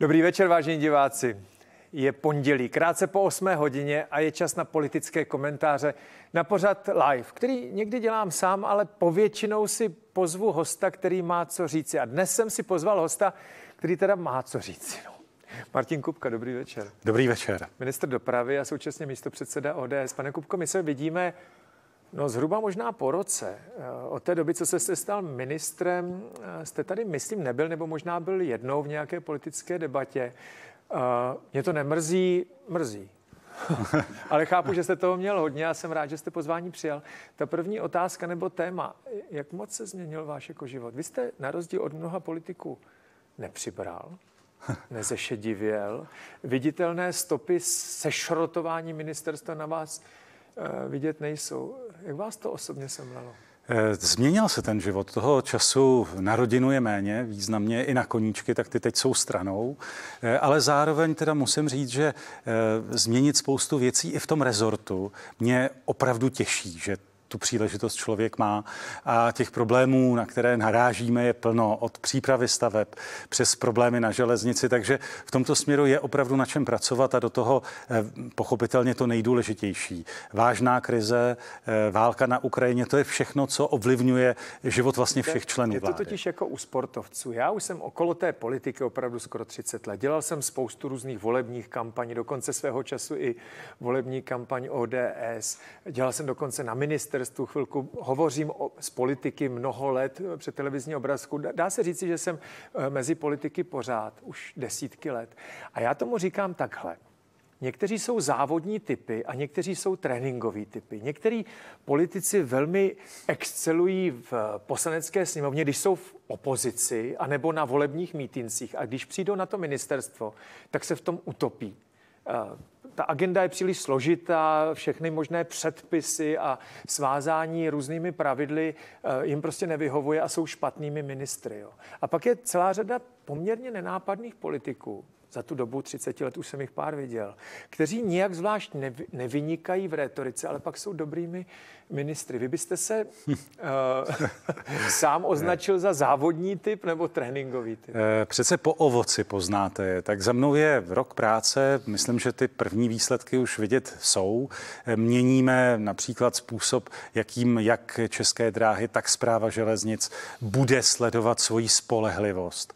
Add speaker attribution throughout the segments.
Speaker 1: Dobrý večer, vážení diváci. Je pondělí, krátce po 8 hodině a je čas na politické komentáře na pořad live, který někdy dělám sám, ale povětšinou si pozvu hosta, který má co říci. A dnes jsem si pozval hosta, který teda má co říci. No. Martin Kupka, dobrý večer.
Speaker 2: Dobrý večer.
Speaker 1: Minister dopravy a současně místo předseda ODS. Pane Kupko, my se vidíme No zhruba možná po roce. Eh, od té doby, co jste se stal ministrem, eh, jste tady, myslím, nebyl, nebo možná byl jednou v nějaké politické debatě. Eh, mě to nemrzí, mrzí. Ale chápu, že jste toho měl hodně a jsem rád, že jste pozvání přijal. Ta první otázka nebo téma, jak moc se změnil váš jako život? Vy jste na rozdíl od mnoha politiků nepřibral, nezešedivěl, viditelné stopy sešrotování ministerstva na vás vidět nejsou. Jak vás to osobně semlelo?
Speaker 2: Eh, změnil se ten život. Toho času na rodinu je méně, významně i na koníčky, tak ty teď jsou stranou. Eh, ale zároveň teda musím říct, že eh, změnit spoustu věcí i v tom rezortu mě opravdu těší, že tu příležitost člověk má. A těch problémů, na které narážíme, je plno od přípravy staveb přes problémy na železnici, takže v tomto směru je opravdu na čem pracovat a do toho eh, pochopitelně to nejdůležitější. Vážná krize, eh, válka na Ukrajině, to je všechno, co ovlivňuje život vlastně všech členů vlády. Je to
Speaker 1: totiž jako u sportovců. Já už jsem okolo té politiky opravdu skoro 30 let. Dělal jsem spoustu různých volebních kampaní, dokonce svého času i volební kampaň ODS. Dělal jsem dokonce na minister ministerstvu chvilku, hovořím o, s politiky mnoho let eh, před televizní obrazku. Dá se říci, že jsem eh, mezi politiky pořád, už desítky let. A já tomu říkám takhle. Někteří jsou závodní typy a někteří jsou tréninkoví typy. Někteří politici velmi excelují v poslanecké sněmovně, když jsou v opozici anebo na volebních mítincích a když přijdou na to ministerstvo, tak se v tom utopí eh, ta agenda je příliš složitá, všechny možné předpisy a svázání různými pravidly eh, jim prostě nevyhovuje a jsou špatnými ministry. Jo. A pak je celá řada poměrně nenápadných politiků, za tu dobu 30 let už jsem jich pár viděl, kteří nijak zvlášť nevy, nevynikají v rétorice, ale pak jsou dobrými ministry. Vy byste se uh, sám označil za závodní typ nebo tréninkový typ?
Speaker 2: Eh, přece po ovoci poznáte je. Tak za mnou je rok práce, myslím, že ty první výsledky už vidět jsou. Eh, měníme například způsob, jakým jak české dráhy, tak zpráva železnic bude sledovat svoji spolehlivost.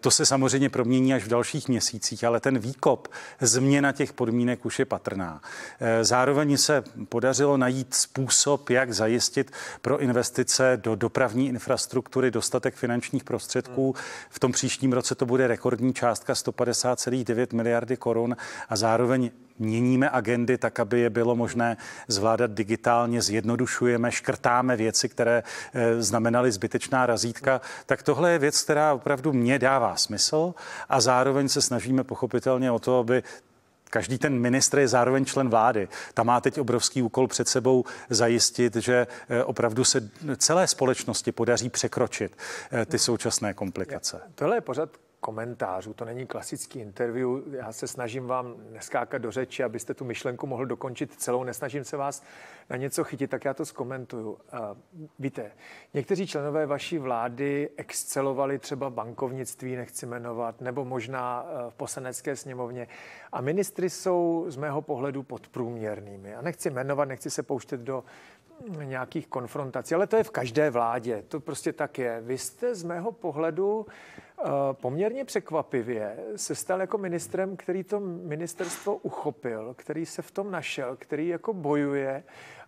Speaker 2: To se samozřejmě promění až v dalších měsících měsících, ale ten výkop, změna těch podmínek už je patrná. E, zároveň se podařilo najít způsob, jak zajistit pro investice do dopravní infrastruktury dostatek finančních prostředků. V tom příštím roce to bude rekordní částka 150,9 miliardy korun a zároveň měníme agendy tak, aby je bylo možné zvládat digitálně, zjednodušujeme, škrtáme věci, které eh, znamenaly zbytečná razítka, tak tohle je věc, která opravdu mě dává smysl a zároveň se snažíme pochopitelně o to, aby Každý ten ministr je zároveň člen vlády. Ta má teď obrovský úkol před sebou zajistit, že eh, opravdu se celé společnosti podaří překročit eh, ty současné komplikace.
Speaker 1: Tohle je pořád komentářů, to není klasický interview. Já se snažím vám neskákat do řeči, abyste tu myšlenku mohl dokončit celou, nesnažím se vás na něco chytit, tak já to zkomentuju. Víte, někteří členové vaší vlády excelovali třeba bankovnictví, nechci jmenovat, nebo možná e, v poslanecké sněmovně. A ministry jsou z mého pohledu podprůměrnými. A nechci jmenovat, nechci se pouštět do nějakých konfrontací, ale to je v každé vládě, to prostě tak je. Vy jste z mého pohledu eh, poměrně překvapivě se stal jako ministrem, který to ministerstvo uchopil, který se v tom našel, který jako bojuje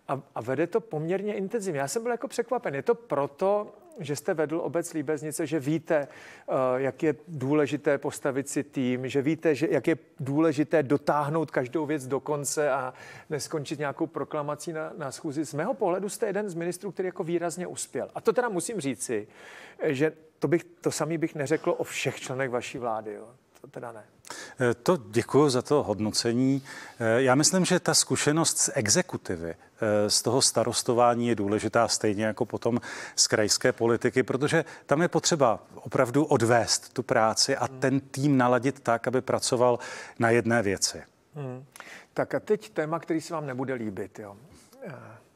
Speaker 1: a, a vede to poměrně intenzivně. Já jsem byl jako překvapen. Je to proto, že jste vedl obec Líbeznice, že víte, eh, jak je důležité postavit si tým, že víte, že jak je důležité dotáhnout každou věc do konce a neskončit nějakou proklamací na, na schůzi. Z mého pohledu jste jeden z ministrů, který jako výrazně uspěl. A to teda musím říci, že to, bych, to samý bych neřekl o všech členech vaší vlády. Jo. To teda ne.
Speaker 2: Eh, to děkuji za to hodnocení. Eh, já myslím, že ta zkušenost z exekutivy, eh, z toho starostování je důležitá stejně jako potom z krajské politiky, protože tam je potřeba opravdu odvést tu práci a ten tým naladit tak, aby pracoval na jedné věci.
Speaker 1: Hmm. Tak a teď téma, který se vám nebude líbit. Jo.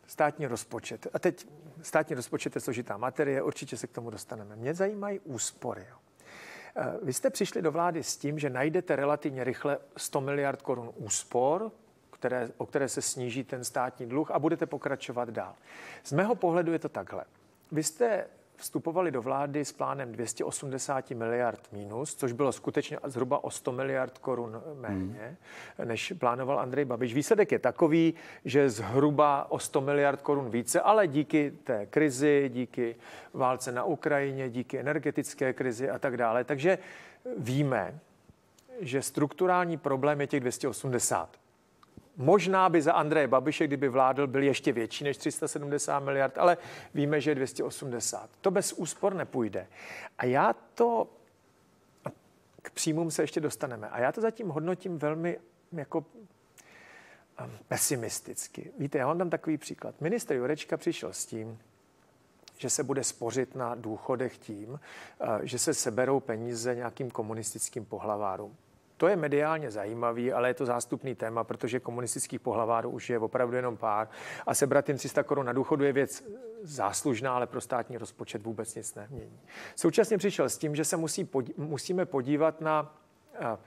Speaker 1: Státní rozpočet. A teď státní rozpočet je složitá materie, určitě se k tomu dostaneme. Mě zajímají úspory. Jo. Eh, vy jste přišli do vlády s tím, že najdete relativně rychle 100 miliard korun úspor, které, o které se sníží ten státní dluh a budete pokračovat dál. Z mého pohledu je to takhle. Vy jste vstupovali do vlády s plánem 280 miliard mínus, což bylo skutečně zhruba o 100 miliard korun méně, hmm. než plánoval Andrej Babiš. Výsledek je takový, že zhruba o 100 miliard korun více, ale díky té krizi, díky válce na Ukrajině, díky energetické krizi a tak dále. Takže víme, že strukturální problém je těch 280. Možná by za Andreje Babiše, kdyby vládl, byl ještě větší než 370 miliard, ale víme, že je 280. To bez úspor nepůjde. A já to k příjmům se ještě dostaneme. A já to zatím hodnotím velmi jako eh, pesimisticky. Víte, já vám dám takový příklad. Minister Jurečka přišel s tím, že se bude spořit na důchodech tím, eh, že se seberou peníze nějakým komunistickým pohlavárům. To je mediálně zajímavý, ale je to zástupný téma, protože komunistických pohlavárů už je opravdu jenom pár. A sebrat jim 300 korun na důchodu je věc záslužná, ale pro státní rozpočet vůbec nic nemění. Současně přišel s tím, že se musí podí- musíme podívat na eh,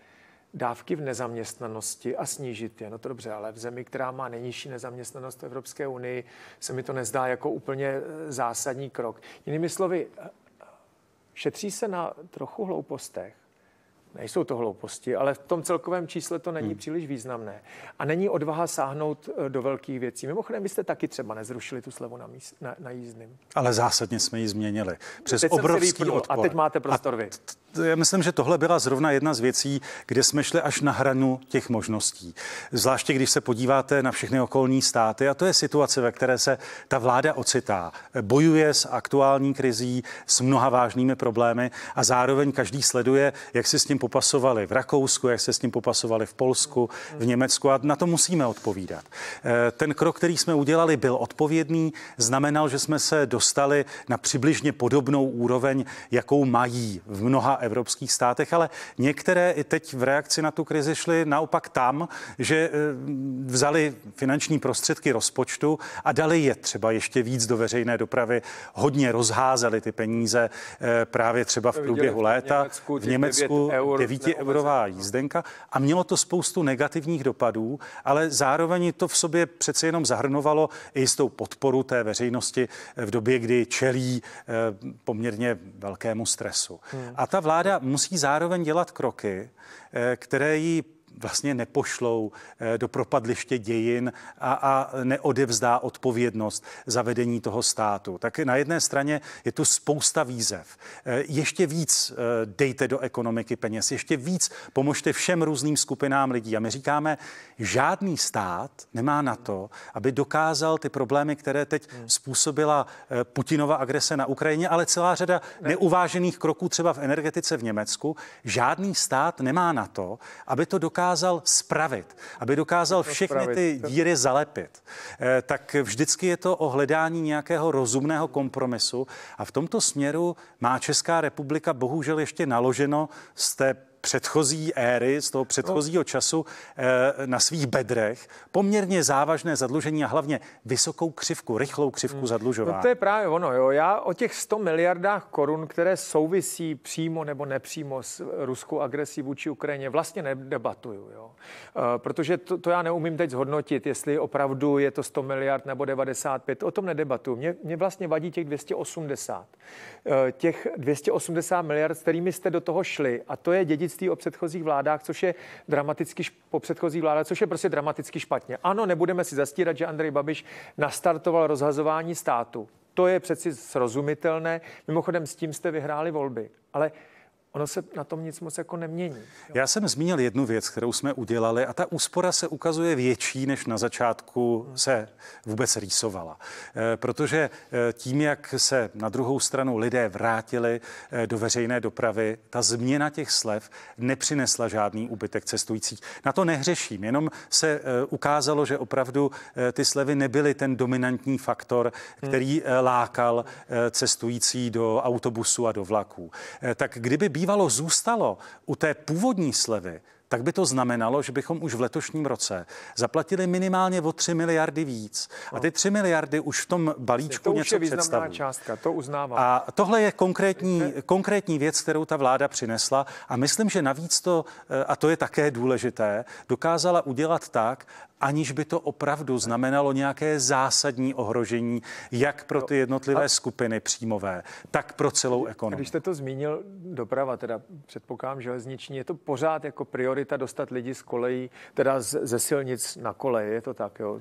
Speaker 1: dávky v nezaměstnanosti a snížit je. No to dobře, ale v zemi, která má nejnižší nezaměstnanost v Evropské unii, se mi to nezdá jako úplně eh, zásadní krok. Jinými slovy, eh, šetří se na trochu hloupostech, Nejsou to hlouposti, ale v tom celkovém čísle to není hmm. příliš významné. A není odvaha sáhnout e, do velkých věcí. Mimochodem, byste taky třeba nezrušili tu slevu na, míst, na, na jízdným.
Speaker 2: Ale zásadně jsme ji změnili. Přes teď obrovský odpor. A teď máte prostor a vy já myslím, že tohle byla zrovna jedna z věcí, kde jsme šli až na hranu těch možností. Zvláště když se podíváte na všechny okolní státy, a to je situace, ve které se ta vláda ocitá. Bojuje s aktuální krizí, s mnoha vážnými problémy a zároveň každý sleduje, jak se s tím popasovali v Rakousku, jak se s tím popasovali v Polsku, v Německu a na to musíme odpovídat. Eh, ten krok, který jsme udělali, byl odpovědný, znamenal, že jsme se dostali na přibližně podobnou úroveň, jakou mají v mnoha evropských státech, ale některé i teď v reakci na tu krizi šly naopak tam, že eh, vzali finanční prostředky rozpočtu a dali je třeba ještě víc do veřejné dopravy, hodně rozházeli ty peníze eh, právě třeba v průběhu léta. V Německu 9 eurová jízdenka a mělo to spoustu negativních dopadů, ale zároveň to v sobě přece jenom zahrnovalo i jistou podporu té veřejnosti v době, kdy čelí eh, poměrně velkému stresu. Hmm. A ta vláda musí zároveň dělat kroky, eh, které jí vlastně nepošlou eh, do propadliště dějin a, a neodevzdá odpovědnost za vedení toho státu. Tak na jedné straně je tu spousta výzev. Eh, ještě víc eh, dejte do ekonomiky peněz, ještě víc pomožte všem různým skupinám lidí. A my říkáme, žádný stát nemá na to, aby dokázal ty problémy, které teď hmm. způsobila Putinova agrese na Ukrajině, ale celá řada neuvážených kroků třeba v energetice v Německu, žádný stát nemá na to, aby to dokázal dokázal spravit, aby dokázal všechny ty díry zalepit, eh, tak vždycky je to o hledání nějakého rozumného kompromisu. A v tomto směru má Česká republika bohužel ještě naloženo z té předchozí éry, z toho předchozího času eh, na svých bedrech poměrně závažné zadlužení a hlavně vysokou křivku, rychlou křivku hmm. zadlužování. No to je
Speaker 1: právě ono. Jo. Já o těch 100 miliardách korun, které souvisí přímo nebo nepřímo s ruskou agresí vůči Ukrajině, vlastně nedebatuju. Jo. Eh, protože to, to já neumím teď zhodnotit, jestli opravdu je to 100 miliard nebo 95. O tom nedebatuju. Mě, mě vlastně vadí těch 280. Eh, těch 280 miliard, s kterými jste do toho šli, a to je dědictví předsednictví o předchozích vládách, což je dramaticky po předchozí vláda, což je prostě dramaticky špatně. Ano, nebudeme si zastírat, že Andrej Babiš nastartoval rozhazování státu. To je přeci srozumitelné. Mimochodem, s tím jste vyhráli volby. Ale ono se na tom nic moc jako nemění. Jo?
Speaker 2: Já jsem zmínil jednu věc, kterou jsme udělali a ta úspora se ukazuje větší, než na začátku hmm. se vůbec rýsovala. E, protože e, tím, jak se na druhou stranu lidé vrátili e, do veřejné dopravy, ta změna těch slev nepřinesla žádný úbytek cestujících. Na to nehřeším, jenom se ukázalo, že opravdu ty slevy nebyly ten dominantní faktor, hmm. který hmm. lákal cestující do autobusu a do vlaků. Tak kdyby bývalo zůstalo u té původní slevy, tak by to znamenalo, že bychom už v letošním roce zaplatili minimálně o 3 miliardy víc. A ty 3 miliardy už v tom balíčku to něco představují.
Speaker 1: částka, to uznávám.
Speaker 2: A tohle je konkrétní, konkrétní věc, kterou ta vláda přinesla a myslím, že navíc to, eh, a to je také důležité, dokázala udělat tak, aniž by to opravdu znamenalo nějaké zásadní ohrožení jak pro ty jednotlivé skupiny příjmové, tak pro celou ekonomiku. Když
Speaker 1: jste to zmínil, doprava, teda předpokládám železniční, je to pořád jako priorita dostat lidi z kolejí, teda z, ze silnic na koleje, je to tak, jo?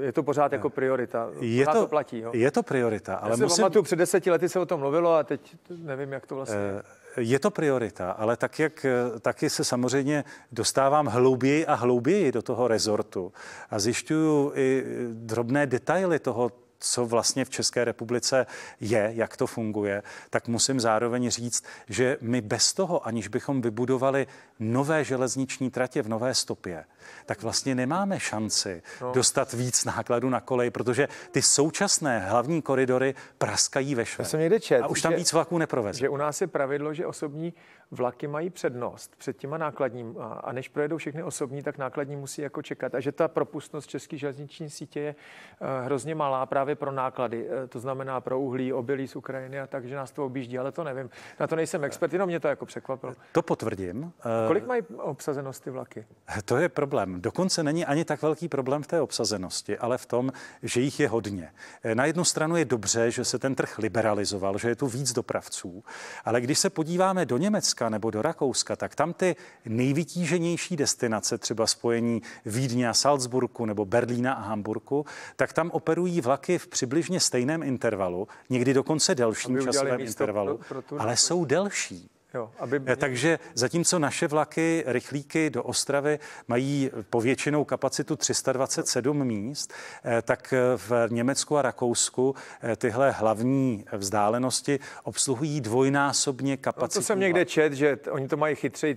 Speaker 1: Je to pořád jako priorita, pořád je to, to platí, jo? Je to
Speaker 2: priorita, ale Já musím... pamatuju,
Speaker 1: před deseti lety se o tom mluvilo a teď nevím, jak to vlastně...
Speaker 2: Uh, je to priorita, ale tak, jak eh, taky se samozřejmě dostávám hlouběji a hlouběji do toho rezortu a zjišťuju i eh, drobné detaily toho, co vlastně v České republice je, jak to funguje, tak musím zároveň říct, že my bez toho, aniž bychom vybudovali nové železniční tratě v nové stopě, tak vlastně nemáme šanci no. dostat víc nákladu na kolej, protože ty současné hlavní koridory praskají ve šve. a už tam že, víc vlaků
Speaker 1: neproveze. Že u nás je pravidlo, že osobní vlaky mají přednost před těma nákladním a než projedou všechny osobní, tak nákladní musí jako čekat. A že ta propustnost české železniční sítě je eh, hrozně malá právě pro náklady, eh, to znamená pro uhlí, obilí z Ukrajiny a tak, že nás to objíždí, ale to nevím. Na to nejsem expert, jenom mě to jako překvapilo.
Speaker 2: To potvrdím. Eh, Kolik mají
Speaker 1: obsazenost ty vlaky?
Speaker 2: To je problém. Dokonce není ani tak velký problém v té obsazenosti, ale v tom, že jich je hodně. Na jednu stranu je dobře, že se ten trh liberalizoval, že je tu víc dopravců, ale když se podíváme do Německa, Německa nebo do Rakouska, tak tam ty nejvytíženější destinace, třeba spojení Vídně a Salzburku nebo Berlína a Hamburku, tak tam operují vlaky v přibližně stejném intervalu, někdy dokonce delším časovém intervalu, pro, pro ale jsou delší. Jo, aby... Eh, takže zatímco naše vlaky, rychlíky do Ostravy mají povětšinou kapacitu 327 míst, eh, tak eh, v Německu a Rakousku tyhle hlavní vzdálenosti obsluhují dvojnásobně kapacitu. No to jsem někde
Speaker 1: čet, že oni to mají chytře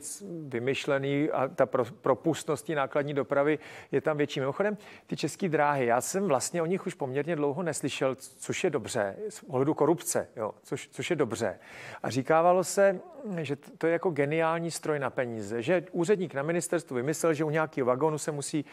Speaker 1: vymyšlený a ta pro, propustností nákladní dopravy je tam větší. Mimochodem, ty české dráhy, já jsem vlastně o nich už poměrně dlouho neslyšel, což je dobře, z pohledu korupce, jo, což, což je dobře. A říkávalo se, že to je jako geniální stroj na peníze, že úředník na ministerstvu vymyslel, že u nějakého vagónu se musí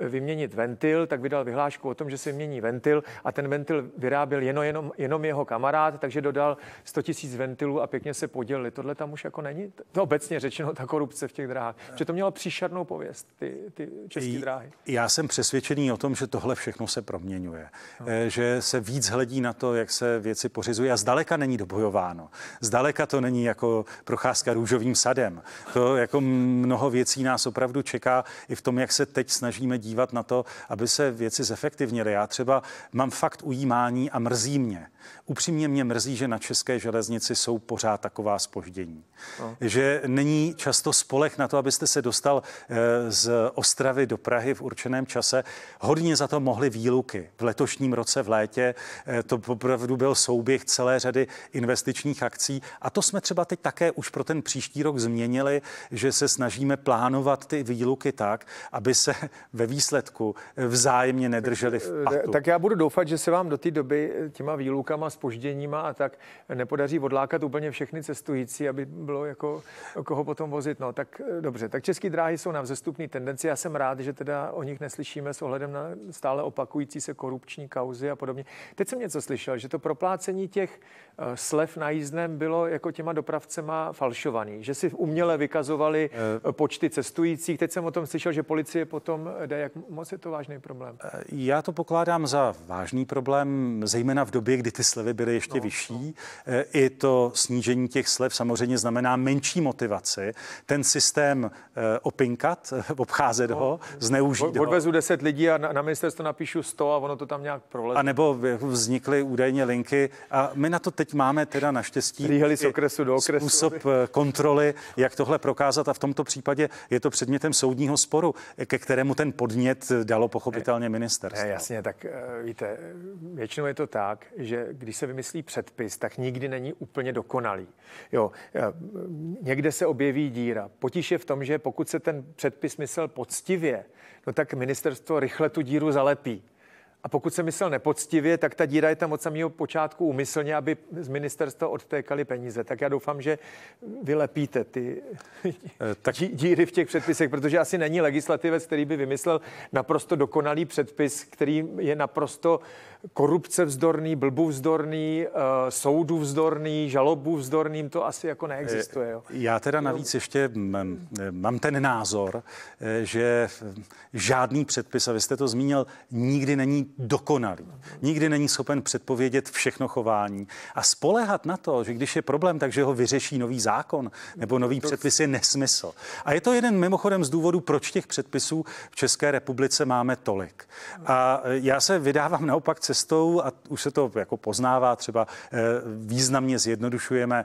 Speaker 1: vyměnit ventil, tak vydal vyhlášku o tom, že se mění ventil a ten ventil vyráběl jenom, jenom, jenom jeho kamarád, takže dodal 100 tisíc ventilů a pěkně se podělili. Tohle tam už jako není? To obecně řečeno, ta korupce v těch dráhách. Že to mělo příšernou pověst, ty, ty
Speaker 2: české dráhy. Já jsem přesvědčený o tom, že tohle všechno se proměňuje. No. Eh, že se víc hledí na to, jak se věci pořizují a zdaleka není dobojováno. Zdaleka to není jako procházka růžovým sadem. To jako mnoho věcí nás opravdu čeká i v tom, jak se teď snažíme dít dívat na to, aby se věci zefektivnily. Já třeba mám fakt ujímání a mrzí mě. Upřímně mě mrzí, že na české železnici jsou pořád taková spoždění. No. Že není často spolech na to, abyste se dostal eh, z Ostravy do Prahy v určeném čase. Hodně za to mohly výluky. V letošním roce v létě eh, to opravdu byl souběh celé řady investičních akcí. A to jsme třeba teď také už pro ten příští rok změnili, že se snažíme plánovat ty výluky tak, aby se ve výluky výsledku vzájemně nedrželi v eh, patu. Tak já
Speaker 1: budu doufat, že se vám do té doby těma výlukama, spožděníma a tak nepodaří odlákat úplně všechny cestující, aby bylo jako koho potom vozit. No tak eh, dobře, tak české dráhy jsou na vzestupní tendenci. Já jsem rád, že teda o nich neslyšíme s ohledem na stále opakující se korupční kauzy a podobně. Teď jsem něco slyšel, že to proplácení těch eh, slev na jízdném bylo jako těma dopravcema falšovaný, že si uměle vykazovali počty cestujících. Teď jsem o tom slyšel, že policie potom jde jak moc je to vážný problém?
Speaker 2: Eh, já to pokládám za vážný problém, zejména v době, kdy ty slevy byly ještě no, vyšší. No. Eh, I to snížení těch slev samozřejmě znamená menší motivaci. Ten systém eh, opinkat, obcházet no, ho, zneužít ho. Odvezu
Speaker 1: 10 lidí a na, na ministerstvo napíšu 100 a ono to tam nějak prolezí. A
Speaker 2: nebo jako vznikly údajně linky a my na to teď máme teda naštěstí Líhali z okresu do okresu. způsob kontroly, jak tohle prokázat a v tomto případě je to předmětem soudního sporu, ke kterému ten pod podnět dalo pochopitelně ministerstvo. Ne, jasně,
Speaker 1: tak eh, víte, většinou je to tak, že když se vymyslí předpis, tak nikdy není úplně dokonalý. Jo, eh, někde se objeví díra. Potíž je v tom, že pokud se ten předpis myslel poctivě, no tak ministerstvo rychle tu díru zalepí. A pokud se myslel nepoctivě, tak ta díra je tam od samého počátku umyslně, aby z ministerstva odtékaly peníze. Tak já doufám, že vylepíte ty eh, tak... díry v těch předpisech, protože asi není legislativec, který by vymyslel naprosto dokonalý předpis, který je naprosto korupce vzdorný, blbu vzdorný, eh, soudu vzdorný, žalobu vzdorným, to asi jako neexistuje. Eh, jo.
Speaker 2: Já teda navíc ještě mm, mám ten názor, že žádný předpis, a vy jste to zmínil, nikdy není dokonalý. Nikdy není schopen předpovědět všechno chování. A spolehat na to, že když je problém, takže ho vyřeší nový zákon nebo nový předpis je nesmysl. A je to jeden mimochodem z důvodu, proč těch předpisů v České republice máme tolik. A e, já se vydávám naopak cestou, a už se to jako poznává, třeba e, významně zjednodušujeme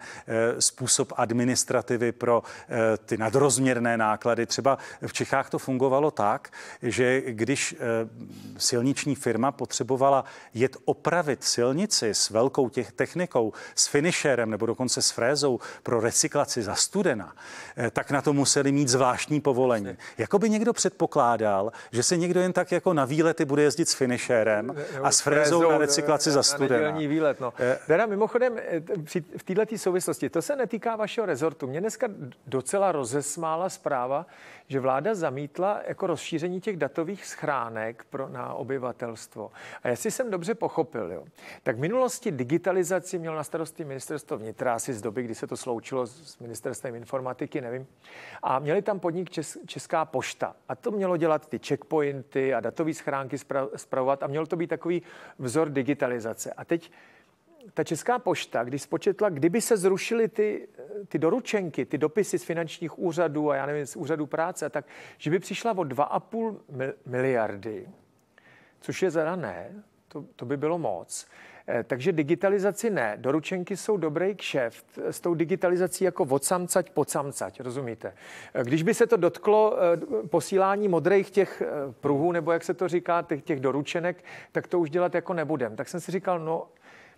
Speaker 2: e, způsob administrativy pro ty nadrozměrné náklady. Třeba v Čechách to fungovalo tak, že když silniční firmy firma potřebovala jet opravit silnici s velkou těch technikou, s finisherem nebo dokonce s frézou pro recyklaci za studena, eh, tak na to museli mít zvláštní povolení. Jako by někdo předpokládal, že se někdo jen tak jako na výlety bude jezdit s finisherem eh, eh, a s frézou na recyklaci za studena. Na výlet, no. Teda mimochodem, v této souvislosti, to se netýká vašeho rezortu.
Speaker 1: Mě dneska docela rozesmála zpráva, že vláda zamítla jako rozšíření těch datových schránek pro, na obyvatelstvo ministerstvo. A jestli jsem dobře pochopil, jo, tak v minulosti digitalizaci měl na starosti ministerstvo vnitra asi z doby, kdy se to sloučilo s ministerstvem informatiky, nevím. A měli tam podnik Čes, Česká pošta. A to mělo dělat ty checkpointy a datové schránky spravovat a měl to být takový vzor digitalizace. A teď ta Česká pošta, když spočetla, kdyby se zrušily ty, ty doručenky, ty dopisy z finančních úřadů a já nevím, z úřadu práce, tak že by přišla o 2,5 miliardy což je ne, to, to by bylo moc. Eh, takže digitalizaci ne. Doručenky jsou dobrý kšeft eh, s tou digitalizací jako odsamcať, pocamcať, rozumíte? Eh, když by se to dotklo posílání modrých těch pruhů, nebo jak se to říká, těch, těch doručenek, tak to už dělat jako nebudem. Tak jsem si říkal, no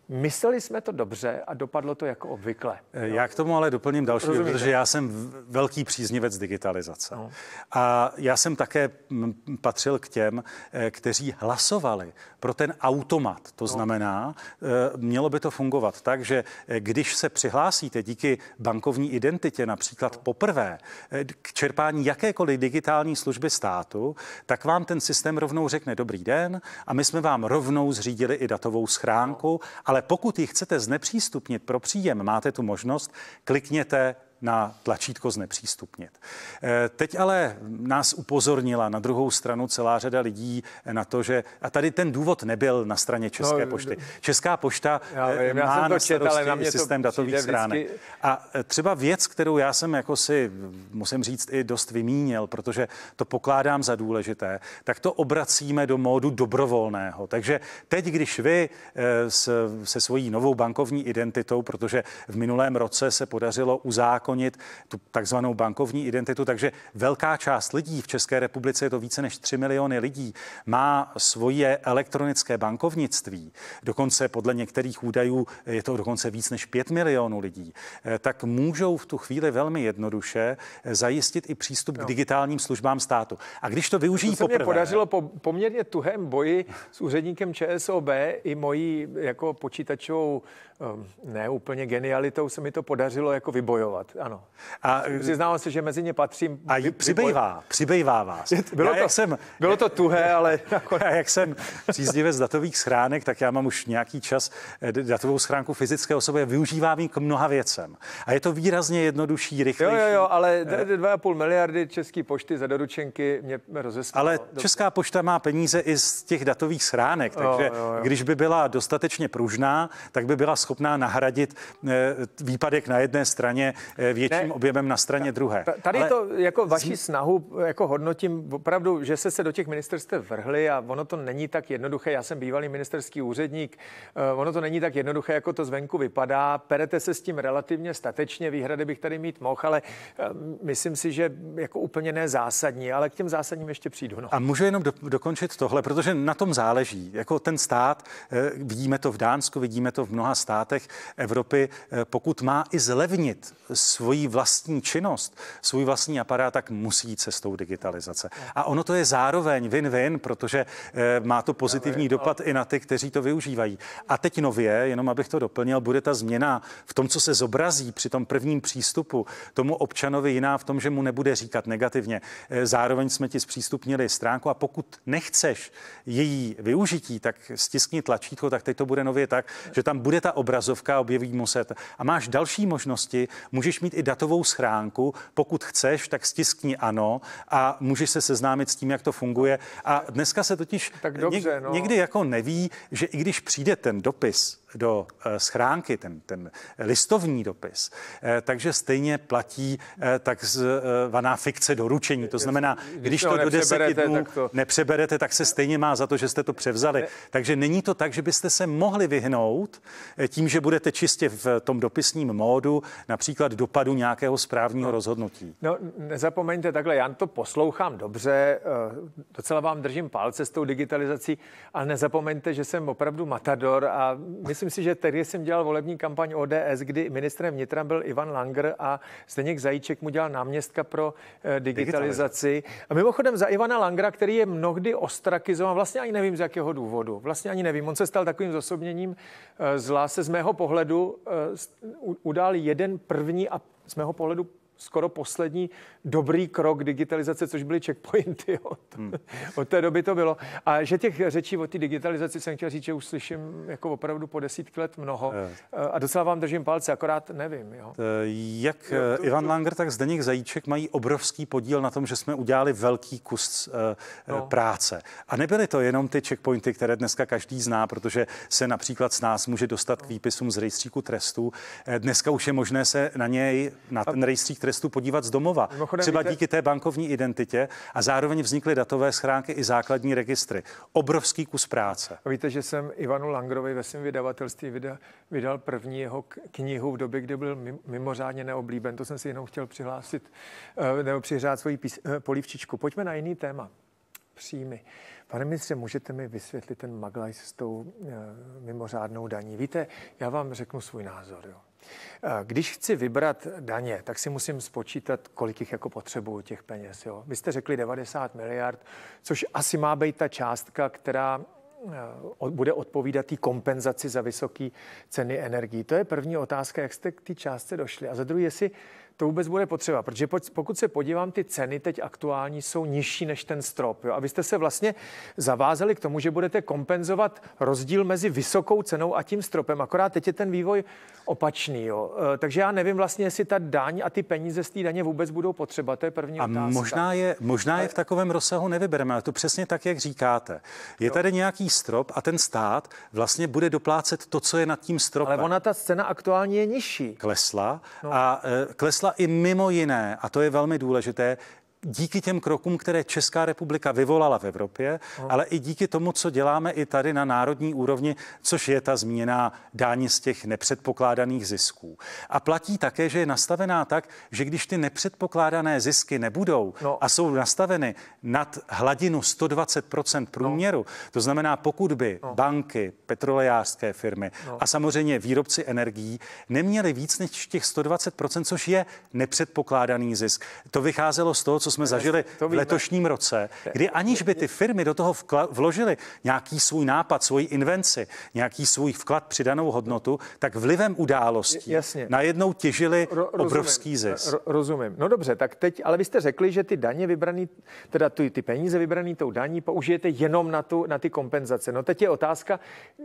Speaker 1: Mysleli jsme to dobře a dopadlo to jako obvykle.
Speaker 2: Eh, já k tomu ale doplním další, Rozumíte? protože já jsem velký příznivec digitalizace. No. A já jsem také mm, patřil k těm, eh, kteří hlasovali pro ten automat. To no. znamená, eh, mělo by to fungovat tak, že když se přihlásíte díky bankovní identitě například no. poprvé k čerpání jakékoliv digitální služby státu, tak vám ten systém rovnou řekne dobrý den a my jsme vám rovnou zřídili i datovou schránku, no. ale ale pokud ji chcete znepřístupnit pro příjem, máte tu možnost, klikněte na tlačítko znepřístupnit. Eh, teď ale nás upozornila na druhou stranu celá řada lidí eh, na to, že a tady ten důvod nebyl na straně no, České no, pošty. Česká pošta já já eh, má na čet, ale na mě systém datových stránek. Vždycky... A třeba věc, kterou já jsem jako si, musím říct, i dost vymínil, protože to pokládám za důležité, tak to obracíme do módu dobrovolného. Takže teď, když vy se svojí novou bankovní identitou, protože v minulém roce se podařilo uzákonit uzákonit tu takzvanou bankovní identitu. Takže velká část lidí v České republice, je to více než 3 miliony lidí, má svoje elektronické bankovnictví. Dokonce podle některých údajů je to dokonce víc než 5 milionů lidí. Eh, tak můžou v tu chvíli velmi jednoduše eh, zajistit i přístup no. k digitálním službám státu. A když to využijí to se poprvé... podařilo
Speaker 1: po poměrně tuhém boji s úředníkem ČSOB i mojí jako počítačovou Ehm, ne úplně genialitou se mi to podařilo jako vybojovat, ano. A přiznávám se, že mezi ně patřím. A vy, přibývá, vyboj...
Speaker 2: přibývá vás. Bylo, já, to, jsem, bylo to tuhé, ale... nakonec. jak jsem příznivec datových schránek, tak já mám už nějaký čas eh, datovou schránku fyzické osoby, využívám ji k mnoha věcem. A je to výrazně jednodušší, rychlejší. Jo, jo, jo, ale
Speaker 1: 2,5 eh, miliardy české pošty za doručenky mě rozesmalo. Ale
Speaker 2: Česká pošta má peníze i z těch datových schránek, takže jo, jo, jo. když by byla dostatečně pružná, tak by byla schopná nahradit eh, výpadek na jedné straně eh, větším ne, objemem na straně druhé. Tady Ale to
Speaker 1: jako vaši z... snahu jako hodnotím opravdu, že se se do těch ministerstev vrhli a ono to není tak jednoduché. Já jsem bývalý ministerský úředník, eh, ono to není tak jednoduché, jako to zvenku vypadá. Perete se s tím relativně statečně, výhrady bych tady mít mohl, ale myslím si, že jako úplně ne zásadní, ale k těm zásadním ještě přijdu. No.
Speaker 2: A můžu jenom do, dokončit tohle, protože na tom záleží. Jako ten stát, vidíme to v Dánsku, vidíme to v mnoha státech, státech Evropy, eh, pokud má i zlevnit svoji vlastní činnost, svůj vlastní aparát, tak musí jít cestou digitalizace. A ono to je zároveň win-win, protože eh, má to pozitivní dopad no. i na ty, kteří to využívají. A teď nově, jenom abych to doplnil, bude ta změna v tom, co se zobrazí při tom prvním přístupu tomu občanovi jiná v tom, že mu nebude říkat negativně. Eh, zároveň jsme ti zpřístupnili stránku a pokud nechceš její využití, tak stiskni tlačítko, tak teď to bude nově tak, že tam bude ta obrazovka, objeví mu se. A máš další možnosti, můžeš mít i datovou schránku, pokud chceš, tak stiskni ano a můžeš se seznámit s tím, jak to funguje. A dneska se totiž tak dobře, něk, no. někdy jako neví, že i když přijde ten dopis, do eh, schránky, ten, ten listovní dopis, eh, takže stejně platí eh, takzvaná fikce doručení. To znamená, když to do deseti dnů nepřeberete, tak se stejně má za to, že jste to převzali. Takže není to tak, že byste se mohli vyhnout tím, že budete čistě v tom dopisním módu, například dopadu nějakého správního no. rozhodnutí.
Speaker 1: No, nezapomeňte takhle, já to poslouchám dobře, docela vám držím palce s tou digitalizací, ale nezapomeňte, že jsem opravdu matador a myslím, Myslím si, že tehdy jsem dělal volební kampaň ODS, kdy ministrem vnitra byl Ivan Langer a Zdeněk Zajíček mu dělal náměstka pro eh, digitalizaci. A mimochodem za Ivana Langra, který je mnohdy ostrakizován, vlastně ani nevím z jakého důvodu, vlastně ani nevím. On se stal takovým zosobněním eh, zla se z mého pohledu eh, udál jeden první a z mého pohledu skoro poslední dobrý krok digitalizace, což byly checkpointy. Od, hmm. od té doby to bylo. A že těch řečí o té digitalizaci jsem chtěl říct, že už slyším jako opravdu po desítky let mnoho. Eh. Eh, a docela vám držím palce, akorát nevím. Jo.
Speaker 2: Eh, jak jo, Ivan Langer, tak Zdeněk Zajíček mají obrovský podíl na tom, že jsme udělali velký kus no. práce. A nebyly to jenom ty checkpointy, které dneska každý zná, protože se například s nás může dostat k výpisům z rejstříku trestů. Dneska už je možné se na něj, na ten rejstřík trestu podívat z domova. Mimochodem, Třeba víte... díky té bankovní identitě a zároveň vznikly datové schránky i základní registry. Obrovský kus práce.
Speaker 1: Víte, že jsem Ivanu Langrovi ve svém vydavatelství vydal, vydal první jeho knihu v době, kdy byl mimořádně neoblíben. To jsem si jenom chtěl přihlásit eh, nebo přihrát svoji pís, eh, polívčičku. Pojďme na jiný téma. Příjmy. Pane ministře, můžete mi vysvětlit ten Maglaj s tou e, mimořádnou daní? Víte, já vám řeknu svůj názor. Jo. Když chci vybrat daně, tak si musím spočítat, kolik jich jako potřebuju těch peněz. Jo. Vy jste řekli 90 miliard, což asi má být ta částka, která e, bude odpovídat té kompenzaci za vysoké ceny energií. To je první otázka, jak jste k té částce došli. A za druhé, jestli to vůbec bude potřeba, protože pokud se podívám, ty ceny teď aktuální jsou nižší než ten strop. Jo? A vy jste se vlastně zavázali k tomu, že budete kompenzovat rozdíl mezi vysokou cenou a tím stropem. Akorát teď je ten vývoj opačný. Jo? E, takže já nevím vlastně, jestli ta daň a ty peníze z té daně vůbec budou potřeba. To je první a
Speaker 2: otázka. Možná je, možná je v takovém rozsahu nevybereme, ale to přesně tak, jak říkáte. Je jo. tady nějaký strop a ten stát vlastně bude doplácet to, co je nad tím stropem. Ale ona ta cena aktuálně je nižší. Klesla no. a e, klesla přinesla i mimo jiné, a to je velmi důležité, díky těm krokům, které Česká republika vyvolala v Evropě, hmm. ale i díky tomu, co děláme i tady na národní úrovni, což je ta změna dáně z těch nepředpokládaných zisků. A platí také, že je nastavená tak, že když ty nepředpokládané zisky nebudou no. a jsou nastaveny nad hladinu 120 no. průměru, no. to znamená, pokud by no. banky, petrolejářské firmy no. a samozřejmě výrobci energií neměli víc než těch 120 což je nepředpokládaný zisk. To vycházelo z toho, co jsme zažili to v letošním roce, kdy aniž by ty firmy do toho vložily nějaký svůj nápad, svoji invenci, nějaký svůj vklad, přidanou hodnotu, tak vlivem událostí Jasně. najednou těžili Ro- rozumím, obrovský zisk. Ro-
Speaker 1: rozumím. No dobře, tak teď, ale vy jste řekli, že ty daně vybraný, teda ty, ty peníze vybrané tou daní použijete jenom na, tu, na ty kompenzace. No teď je otázka,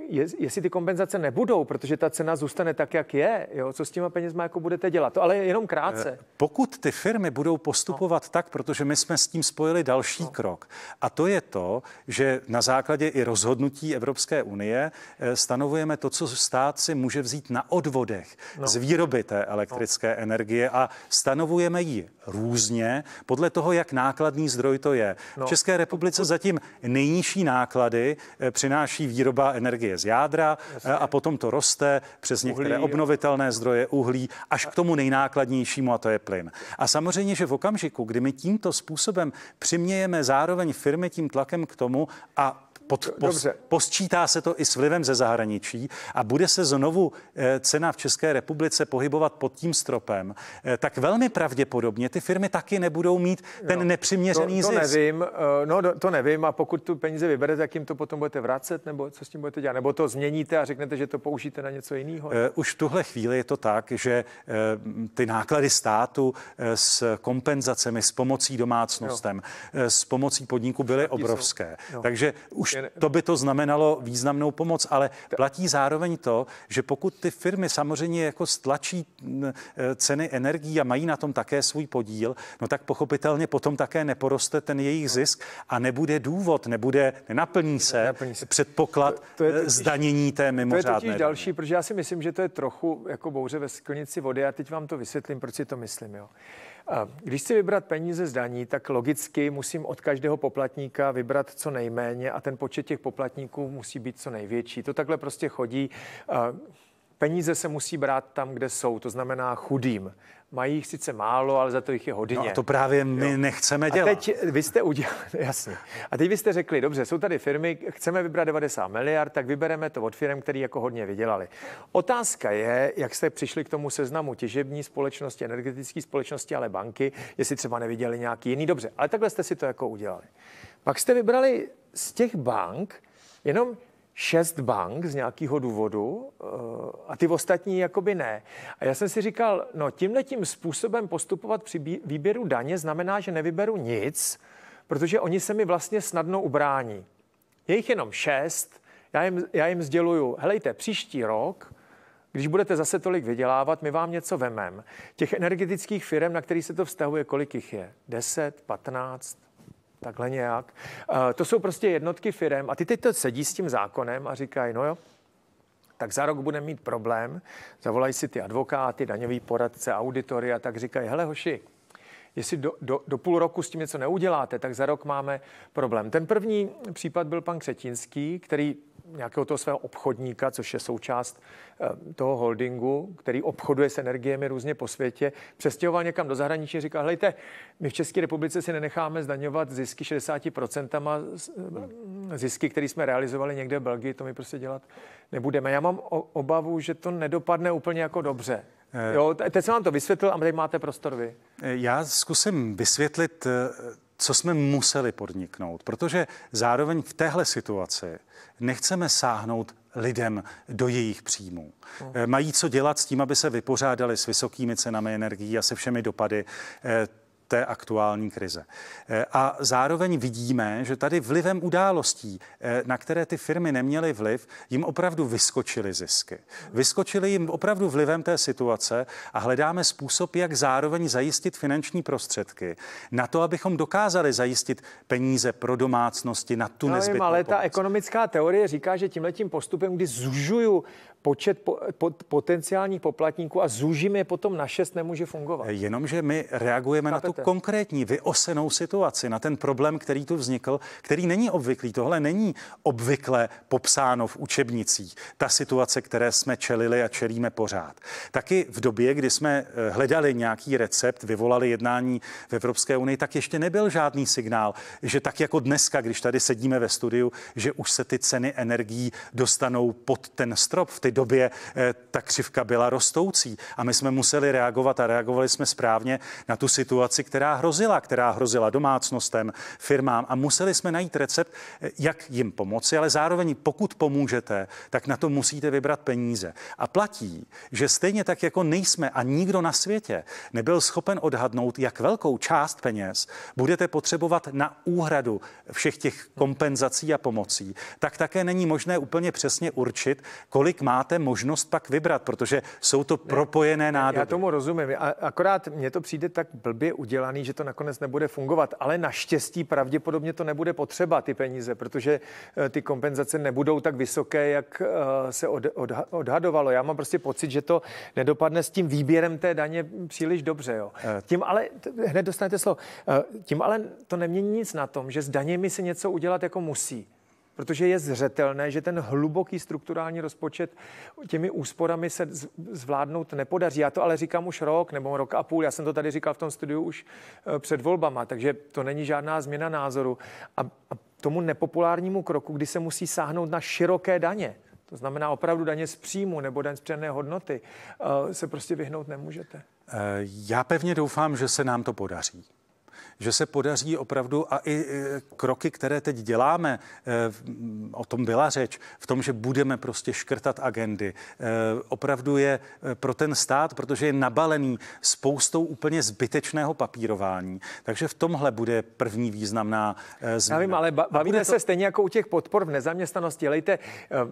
Speaker 1: je, jestli ty kompenzace nebudou, protože ta cena zůstane tak, jak je. Jo? Co s těma penězma jako budete dělat? To ale jenom krátce. Eh,
Speaker 2: pokud ty firmy budou postupovat no. tak, protože my jsme s tím spojili další no. krok. A to je to, že na základě i rozhodnutí Evropské unie eh, stanovujeme to, co stát si může vzít na odvodech no. z výroby té elektrické no. energie a stanovujeme ji různě podle toho, jak nákladný zdroj to je. No. V České republice zatím nejnižší náklady eh, přináší výroba energie z jádra eh, Jasně. a potom to roste přes některé uhlí, obnovitelné zdroje uhlí až k tomu nejnákladnějšímu a to je plyn. A samozřejmě, že v okamžiku, kdy my tím tímto způsobem přimějeme zároveň firmy tím tlakem k tomu a pod, pos, posčítá se to i s vlivem ze zahraničí a bude se znovu eh, cena v České republice pohybovat pod tím stropem, eh, tak velmi pravděpodobně ty firmy taky nebudou mít ten no, nepřiměřený to, to zisk. Nevím,
Speaker 1: eh, no, to nevím a pokud tu peníze vyberete, jak jim to potom budete vracet nebo co s tím budete dělat? Nebo to změníte a řeknete, že to použijete na něco jiného?
Speaker 2: Už v tuhle chvíli je to tak, že ty náklady státu s kompenzacemi, s pomocí domácnostem, jo. s pomocí podniku byly obrovské. Takže už to by to znamenalo významnou pomoc, ale platí zároveň to, že pokud ty firmy samozřejmě jako stlačí e, ceny energií a mají na tom také svůj podíl, no tak pochopitelně potom také neporoste ten jejich no. zisk a nebude důvod, nebude, nenaplní se, nenaplní se. předpoklad to, to je e, totiž, zdanění té mimořádné. To je totiž
Speaker 1: další, protože já si myslím, že to je trochu jako bouře ve sklenici vody a teď vám to vysvětlím, proč si to myslím. Jo. Když si vybrat peníze z daní, tak logicky musím od každého poplatníka vybrat co nejméně a ten počet těch poplatníků musí být co největší. To takhle prostě chodí. Peníze se musí brát tam, kde jsou, to znamená chudým. Mají jich sice málo, ale za to jich je hodně. No a to právě
Speaker 2: my jo. nechceme dělat. A teď vy jste udělali, no jasně. A teď vy
Speaker 1: jste řekli, dobře, jsou tady firmy, chceme vybrat 90 miliard, tak vybereme to od firm, které jako hodně vydělali. Otázka je, jak jste přišli k tomu seznamu těžební společnosti, energetické společnosti, ale banky, jestli třeba neviděli nějaký jiný. Dobře, ale takhle jste si to jako udělali. Pak jste vybrali z těch bank jenom šest bank z nějakého důvodu eh, a ty ostatní jakoby ne. A já jsem si říkal, no tímhle tím způsobem postupovat při výběru daně znamená, že nevyberu nic, protože oni se mi vlastně snadno ubrání. Je jich jenom šest, já jim, já jim sděluju, helejte, příští rok, když budete zase tolik vydělávat, my vám něco vemem. Těch energetických firm, na který se to vztahuje, kolik jich je? 10, 15, takhle nějak. Eh, to jsou prostě jednotky firem a ty teď to sedí s tím zákonem a říkají, no jo, tak za rok budeme mít problém, zavolají si ty advokáty, daňový poradce, auditory a tak říkají, hele hoši, jestli do, do, do půl roku s tím něco neuděláte, tak za rok máme problém. Ten první případ byl pan Křetínský, který nějakého toho svého obchodníka, což je součást eh, toho holdingu, který obchoduje s energiemi různě po světě, přestěhoval někam do zahraničí a říkal, hlejte, my v České republice si nenecháme zdaňovat zisky 60% eh, zisky, které jsme realizovali někde v Belgii, to my prostě dělat nebudeme. Já mám obavu, že to nedopadne úplně jako dobře. Eh. Jo, teď jsem vám to vysvětlil a teď máte prostor vy.
Speaker 2: Já zkusím vysvětlit co jsme museli podniknout, protože zároveň v téhle situaci nechceme sáhnout lidem do jejich příjmů. Hmm. Eh, mají co dělat s tím, aby se vypořádali s vysokými cenami energií a se všemi dopady eh, té aktuální krize. E, a zároveň vidíme, že tady vlivem událostí, e, na které ty firmy neměly vliv, jim opravdu vyskočily zisky. Vyskočily jim opravdu vlivem té situace a hledáme způsob, jak zároveň zajistit finanční prostředky na to, abychom dokázali zajistit peníze pro domácnosti na tu no, nezbytnou ale pomoc. ta
Speaker 1: ekonomická teorie říká, že tímhletím postupem, kdy zužuju počet
Speaker 2: po, po, potenciálních poplatníků a zúžíme je potom na šest, nemůže fungovat. Eh, jenomže my reagujeme Chápete? na tu konkrétní vyosenou situaci, na ten problém, který tu vznikl, který není obvyklý. Tohle není obvykle popsáno v učebnicích. Ta situace, které jsme čelili a čelíme pořád. Taky v době, kdy jsme eh, hledali nějaký recept, vyvolali jednání v Evropské unii, tak ještě nebyl žádný signál, že tak jako dneska, když tady sedíme ve studiu, že už se ty ceny energií dostanou pod ten strop v té té době eh, ta křivka byla rostoucí a my jsme museli reagovat a reagovali jsme správně na tu situaci, která hrozila, která hrozila domácnostem, firmám a museli jsme najít recept, eh, jak jim pomoci, ale zároveň pokud pomůžete, tak na to musíte vybrat peníze. A platí, že stejně tak jako nejsme a nikdo na světě nebyl schopen odhadnout, jak velkou část peněz budete potřebovat na úhradu všech těch kompenzací a pomocí, tak také není možné úplně přesně určit, kolik má máte možnost pak vybrat, protože jsou to propojené nádoby. Já tomu rozumím, akorát mně to přijde
Speaker 1: tak blbě udělaný, že to nakonec nebude fungovat, ale naštěstí pravděpodobně to nebude potřeba, ty peníze, protože eh, ty kompenzace nebudou tak vysoké, jak eh, se od, od, odhadovalo. Já mám prostě pocit, že to nedopadne s tím výběrem té daně příliš dobře. Jo. Eh. Tím ale, hned dostanete slovo, tím ale to nemění nic na tom, že s daněmi se něco udělat jako musí protože je zřetelné, že ten hluboký strukturální rozpočet těmi úsporami se zvládnout nepodaří. Já to ale říkám už rok nebo rok a půl. Já jsem to tady říkal v tom studiu už eh, před volbama, takže to není žádná změna názoru. A, tomu nepopulárnímu kroku, kdy se musí sáhnout na široké daně, to znamená opravdu daně z příjmu nebo daň z přené hodnoty, eh, se prostě vyhnout nemůžete.
Speaker 2: Eh, já pevně doufám, že se nám to podaří že se podaří opravdu a i kroky, které teď děláme, eh, o tom byla řeč, v tom, že budeme prostě škrtat agendy, eh, opravdu je eh, pro ten stát, protože je nabalený spoustou úplně zbytečného papírování. Takže v tomhle bude první významná změna. Já vím, ale bavíme to... se
Speaker 1: stejně jako u těch podpor v nezaměstnanosti. Lejte,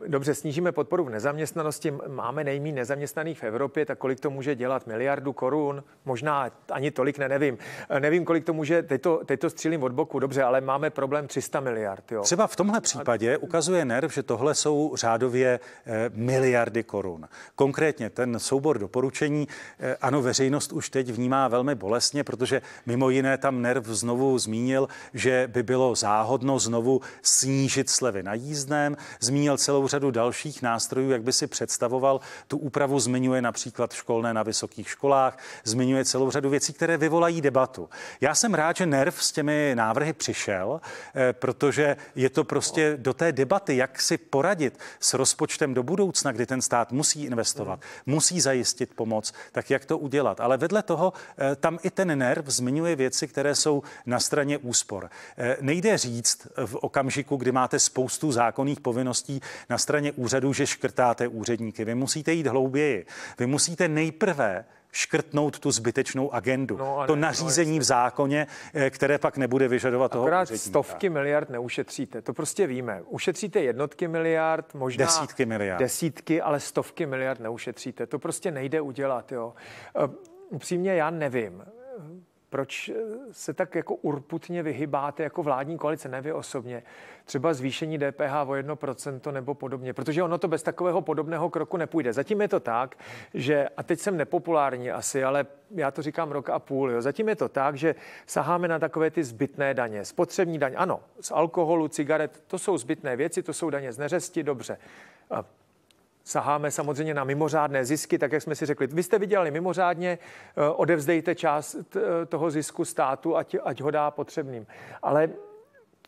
Speaker 1: dobře, snížíme podporu v nezaměstnanosti, máme nejmí nezaměstnaných v Evropě, tak kolik to může dělat? Miliardu korun? Možná ani tolik, ne, nevím. Nevím, kolik to může teď to, teď to střílím od boku, dobře, ale máme problém 300 miliard.
Speaker 2: Jo. Třeba v tomhle případě ukazuje NERV, že tohle jsou řádově eh, miliardy korun. Konkrétně ten soubor doporučení, eh, ano, veřejnost už teď vnímá velmi bolestně, protože mimo jiné tam NERV znovu zmínil, že by bylo záhodno znovu snížit slevy na jízdném. Zmínil celou řadu dalších nástrojů, jak by si představoval. Tu úpravu zmiňuje například školné na vysokých školách, zmiňuje celou řadu věcí, které vyvolají debatu. Já jsem rád, rád, že NERV s těmi návrhy přišel, eh, protože je to prostě do té debaty, jak si poradit s rozpočtem do budoucna, kdy ten stát musí investovat, hmm. musí zajistit pomoc, tak jak to udělat. Ale vedle toho eh, tam i ten NERV zmiňuje věci, které jsou na straně úspor. Eh, nejde říct v okamžiku, kdy máte spoustu zákonných povinností na straně úřadu, že škrtáte úředníky. Vy musíte jít hlouběji. Vy musíte nejprve škrtnout tu zbytečnou agendu. No, ne, to no, nařízení no, v zákoně, eh, které pak nebude vyžadovat toho Akorát úředníka. stovky miliard neušetříte,
Speaker 1: to prostě víme. Ušetříte jednotky miliard, možná desítky miliard. Desítky, ale stovky miliard neušetříte. To prostě nejde udělat, jo. Eh, upřímně já nevím proč eh, se tak jako urputně vyhybáte jako vládní koalice, ne vy osobně, třeba zvýšení DPH o 1% nebo podobně, protože ono to bez takového podobného kroku nepůjde. Zatím je to tak, že, a teď jsem nepopulární asi, ale já to říkám rok a půl, jo, zatím je to tak, že saháme na takové ty zbytné daně, spotřební daň, ano, z alkoholu, cigaret, to jsou zbytné věci, to jsou daně z neřesti, dobře saháme samozřejmě na mimořádné zisky, tak jak jsme si řekli. Vy jste vydělali mimořádně, eh, odevzdejte část eh, toho zisku státu, ať, ať ho dá potřebným. Ale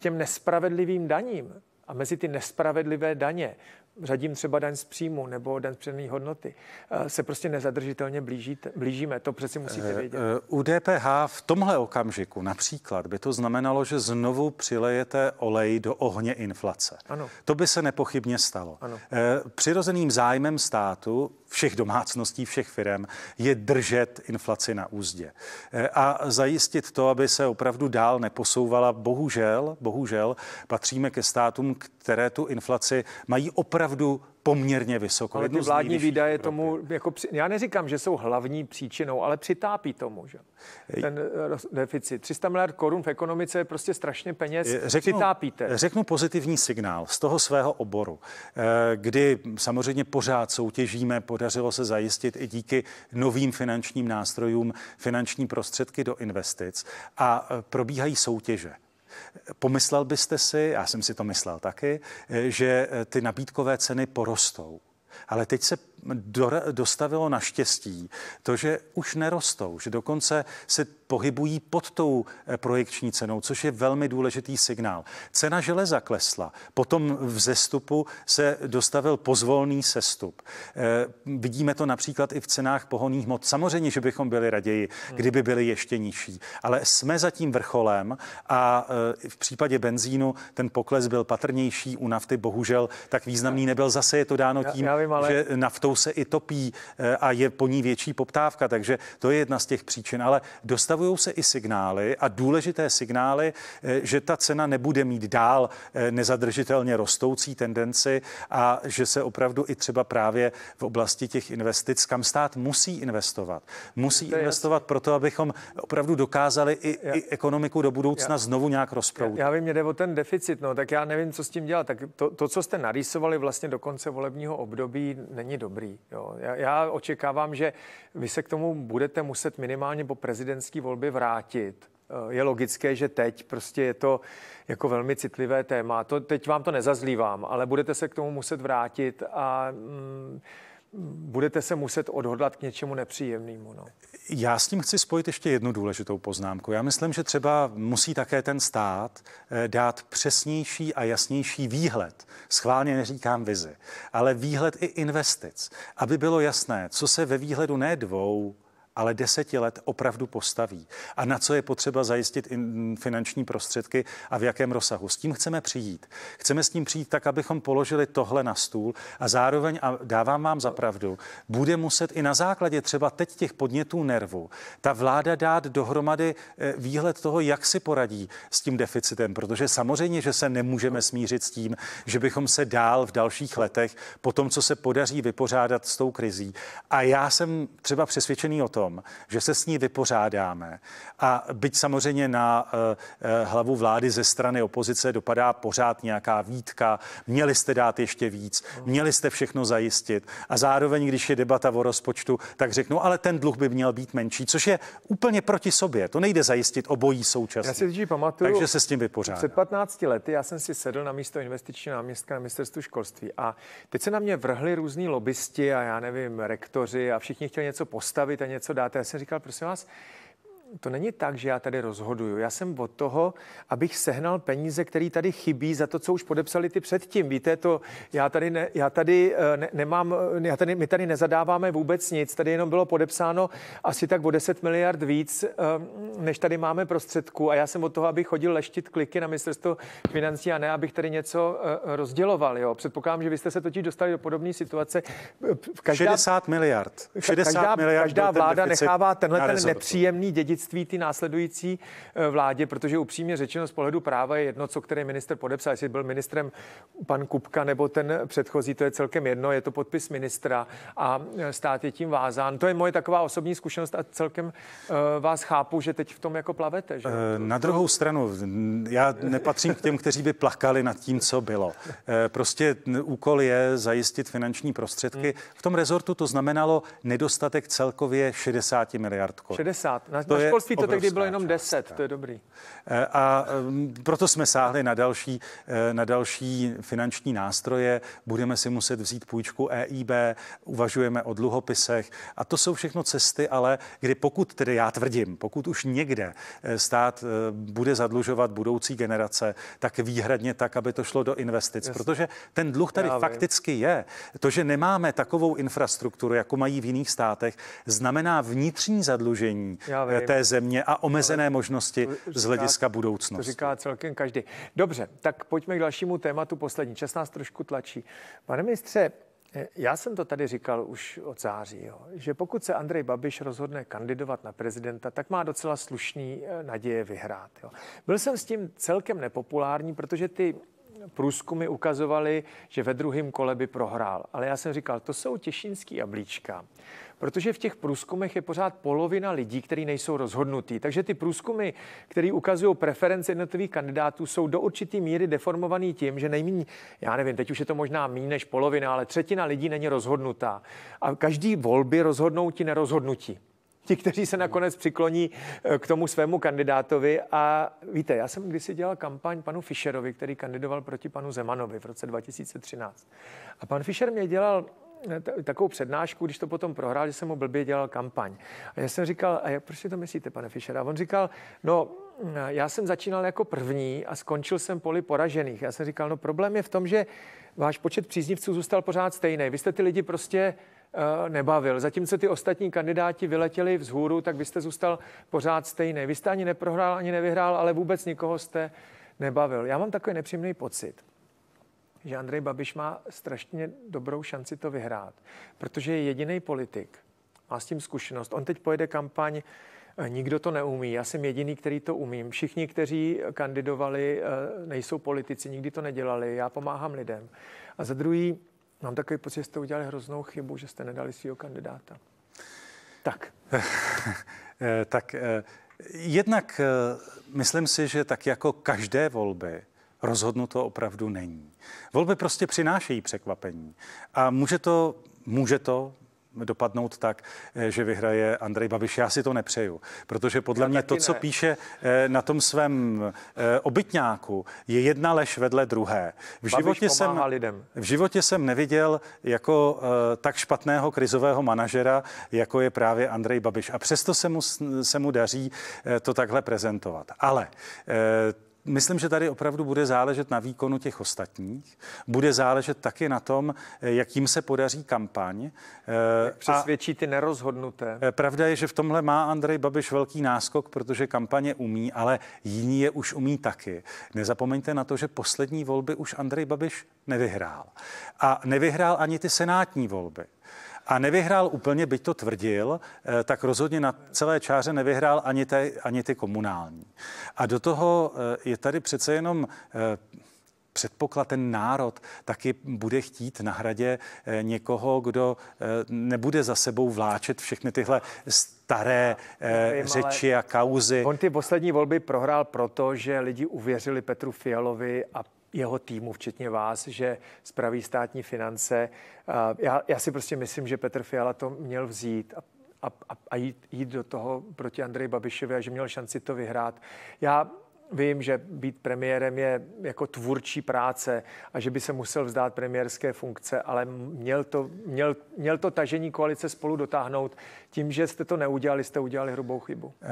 Speaker 1: těm nespravedlivým daním a mezi ty nespravedlivé daně řadím třeba daň z příjmu nebo daň z přidané hodnoty, eh, se prostě nezadržitelně blížíte, blížíme. To přeci musíte eh, vědět.
Speaker 2: Eh, u DPH v tomhle okamžiku například by to znamenalo, že znovu přilejete olej do ohně inflace. Ano. To by se nepochybně stalo. Ano. Přirozeným zájmem státu, všech domácností, všech firm je držet inflaci na úzdě a zajistit to, aby se opravdu dál neposouvala. Bohužel, bohužel patříme ke státům, které tu inflaci mají opravdu poměrně vysoko. Ale ty vládní výdaje
Speaker 1: tomu, jako, já neříkám, že jsou hlavní příčinou, ale přitápí tomu, že ten eh, deficit. 300 miliard korun v ekonomice je prostě strašně peněz, eh, řeknu, přitápíte. Řeknu
Speaker 2: pozitivní signál z toho svého oboru, eh, kdy samozřejmě pořád soutěžíme, podařilo se zajistit i díky novým finančním nástrojům finanční prostředky do investic a probíhají soutěže Pomyslel byste si, já jsem si to myslel taky, eh, že eh, ty nabídkové ceny porostou. Ale teď se do, dostavilo naštěstí to, že už nerostou, že dokonce se pohybují pod tou eh, projekční cenou, což je velmi důležitý signál. Cena železa klesla, potom v zestupu se dostavil pozvolný sestup. E, vidíme to například i v cenách pohoných hmot. Samozřejmě, že bychom byli raději, kdyby byly ještě nižší, ale jsme zatím vrcholem a e, v případě benzínu ten pokles byl patrnější, u nafty bohužel tak významný nebyl. Zase je to dáno tím, já, já vím, ale... že naftou tou se i topí eh, a je po ní větší poptávka, takže to je jedna z těch příčin. Ale dostavují se i signály a důležité signály, eh, že ta cena nebude mít dál eh, nezadržitelně rostoucí tendenci a že se opravdu i třeba právě v oblasti těch investic, kam stát musí investovat. Musí investovat jasný. proto, abychom opravdu dokázali i, já, i ekonomiku do budoucna já, znovu nějak rozproudit. Já, já vím, jde o ten deficit, no tak
Speaker 1: já nevím, co s tím dělat. Tak to, to co jste narýsovali vlastně do konce volebního období, není dobré dobrý. Jo. Já, já očekávám, že vy se k tomu budete muset minimálně po prezidentské volbě vrátit. Eh, je logické, že teď prostě je to jako velmi citlivé téma. To, teď vám to nezazlívám, ale budete se k tomu muset vrátit a... Mm,
Speaker 2: budete se muset odhodlat k něčemu
Speaker 1: nepříjemnému.
Speaker 2: No. Já s tím chci spojit ještě jednu důležitou poznámku. Já myslím, že třeba musí také ten stát eh, dát přesnější a jasnější výhled. Schválně neříkám vizi, ale výhled i investic, aby bylo jasné, co se ve výhledu ne dvou, ale deseti let opravdu postaví. A na co je potřeba zajistit finanční prostředky a v jakém rozsahu. S tím chceme přijít. Chceme s tím přijít tak, abychom položili tohle na stůl a zároveň, a dávám vám za pravdu, bude muset i na základě třeba teď těch podnětů nervu ta vláda dát dohromady eh, výhled toho, jak si poradí s tím deficitem, protože samozřejmě, že se nemůžeme smířit s tím, že bychom se dál v dalších letech po tom, co se podaří vypořádat s tou krizí. A já jsem třeba přesvědčený o tom, tom, že se s ní vypořádáme. A byť samozřejmě na eh, eh, hlavu vlády ze strany opozice dopadá pořád nějaká výtka, měli jste dát ještě víc, měli jste všechno zajistit. A zároveň, když je debata o rozpočtu, tak řeknou, ale ten dluh by měl být menší, což je úplně proti sobě. To nejde zajistit obojí současně. Já si teď pamatuju, takže se s tím vypořádá. Před
Speaker 1: 15 lety já jsem si sedl na místo investičního náměstka na ministerstvu školství a teď se na mě vrhli různí lobbysti a já nevím, rektoři a všichni chtěli něco postavit a něco co dáte. Já jsem říkal, prosím vás, to není tak, že já tady rozhoduju. Já jsem od toho, abych sehnal peníze, které tady chybí za to, co už podepsali ty předtím. Víte, to já tady, ne, já tady eh, ne, nemám, eh, já tady, my tady nezadáváme vůbec nic. Tady jenom bylo podepsáno asi tak o 10 miliard víc, eh, než tady máme prostředku. A já jsem od toho, abych chodil leštit kliky na ministerstvo financí a ne, abych tady něco rozděloval. Jo. Předpokládám, že vy jste se totiž dostali do podobné situace. Každá, 60
Speaker 2: miliard. 60 každá, miliard každá vláda nechává tenhle ten nepříjemný
Speaker 1: dědic předsednictví ty následující eh, vládě, protože upřímně řečeno z pohledu práva je jedno, co který minister podepsal, jestli byl ministrem pan Kupka nebo ten předchozí, to je celkem jedno, je to podpis ministra a eh, stát je tím vázán. To je moje taková osobní zkušenost a celkem eh, vás chápu, že teď v tom jako plavete.
Speaker 2: Že? Na druhou stranu, já nepatřím k těm, kteří by plakali nad tím, co bylo. Prostě úkol je zajistit finanční prostředky. Hmm. V tom rezortu to znamenalo nedostatek celkově 60 miliard korun.
Speaker 1: 60, na, to na je, školství to tehdy
Speaker 2: bylo jenom 10, to je dobrý. Eh, a mm, proto jsme sáhli na další, eh, na další finanční nástroje. Budeme si muset vzít půjčku EIB, uvažujeme o dluhopisech. A to jsou všechno cesty, ale kdy pokud, tedy já tvrdím, pokud už někde eh, stát bude zadlužovat budoucí generace, tak výhradně tak, aby to šlo do investic. Jasne. Protože ten dluh tady já fakticky vím. je. To, že nemáme takovou infrastrukturu, jako mají v jiných státech, znamená vnitřní zadlužení té země a omezené možnosti z hlediska budoucnosti. To
Speaker 1: říká celkem každý. Dobře, tak pojďme k dalšímu tématu, poslední. Čas nás trošku tlačí. Pane ministře, eh, já jsem to tady říkal už od září, jo, že pokud se Andrej Babiš rozhodne kandidovat na prezidenta, tak má docela slušný eh, naděje vyhrát. Jo. Byl jsem s tím celkem nepopulární, protože ty průzkumy ukazovaly, že ve druhém kole by prohrál. Ale já jsem říkal, to jsou těšinský jablíčka, protože v těch průzkumech je pořád polovina lidí, kteří nejsou rozhodnutí. Takže ty průzkumy, které ukazují preference jednotlivých kandidátů, jsou do určité míry deformovaný tím, že nejméně, já nevím, teď už je to možná méně než polovina, ale třetina lidí není rozhodnutá. A každý volby rozhodnou ti nerozhodnutí ti, kteří se nakonec přikloní eh, k tomu svému kandidátovi. A víte, já jsem kdysi dělal kampaň panu Fischerovi, který kandidoval proti panu Zemanovi v roce 2013. A pan Fischer mě dělal eh, takovou přednášku, když to potom prohrál, že jsem mu blbě dělal kampaň. A já jsem říkal, a jak, proč si to myslíte, pane Fischer? A on říkal, no, mm, eh, já jsem začínal jako první a skončil jsem poli poražených. Já jsem říkal, no problém je v tom, že váš počet příznivců zůstal pořád stejný. Vy jste ty lidi prostě Eh, nebavil. Zatímco ty ostatní kandidáti vyletěli vzhůru, tak vy jste zůstal pořád stejný. Vy jste ani neprohrál, ani nevyhrál, ale vůbec nikoho jste nebavil. Já mám takový nepříjemný pocit, že Andrej Babiš má strašně dobrou šanci to vyhrát, protože je jediný politik, má s tím zkušenost. On teď pojede kampaň eh, Nikdo to neumí. Já jsem jediný, který to umím. Všichni, kteří kandidovali, eh, nejsou politici, nikdy to nedělali. Já pomáhám lidem. A za druhý, Mám takový pocit, že jste udělali hroznou chybu, že jste nedali svého kandidáta.
Speaker 2: Tak. Eh, tak eh, jednak eh, myslím si, že tak jako každé volby, rozhodnuto opravdu není. Volby prostě přinášejí překvapení a může to, může to dopadnout tak, eh, že vyhraje Andrej Babiš. Já si to nepřeju, protože podle Já mě to, ne. co píše eh, na tom svém eh, obytňáku, je jedna lež vedle druhé. V životě, jsem, lidem. v životě jsem neviděl jako tak špatného krizového manažera, jako je právě Andrej Babiš. A přesto se mu, se mu daří to takhle prezentovat. Ale myslím, že tady opravdu bude záležet na výkonu těch ostatních, bude záležet taky na tom, eh, jakým se podaří kampaň. Eh, jak přesvědčí ty nerozhodnuté. Eh, pravda je, že v tomhle má Andrej Babiš velký náskok, protože kampaně umí, ale jiní je už umí taky. Nezapomeňte na to, že poslední volby už Andrej Babiš nevyhrál. A nevyhrál ani ty senátní volby a nevyhrál úplně, byť to tvrdil, eh, tak rozhodně na celé čáře nevyhrál ani ty, ani ty komunální. A do toho eh, je tady přece jenom eh, předpoklad, ten národ taky bude chtít na hradě někoho, kdo nebude za sebou vláčet všechny tyhle staré Nevím, řeči a kauzy. On ty poslední volby prohrál proto, že lidi uvěřili Petru Fialovi a jeho týmu,
Speaker 1: včetně vás, že spraví státní finance. Já, já si prostě myslím, že Petr Fiala to měl vzít a a, a, jít, jít do toho proti Andreji Babišovi a že měl šanci to vyhrát. Já Vím, že být premiérem je jako tvůrčí práce a že by se musel vzdát premiérské funkce, ale měl to, měl, měl to tažení koalice spolu dotáhnout. Tím, že jste to neudělali, jste udělali hrubou chybu.
Speaker 2: Eh,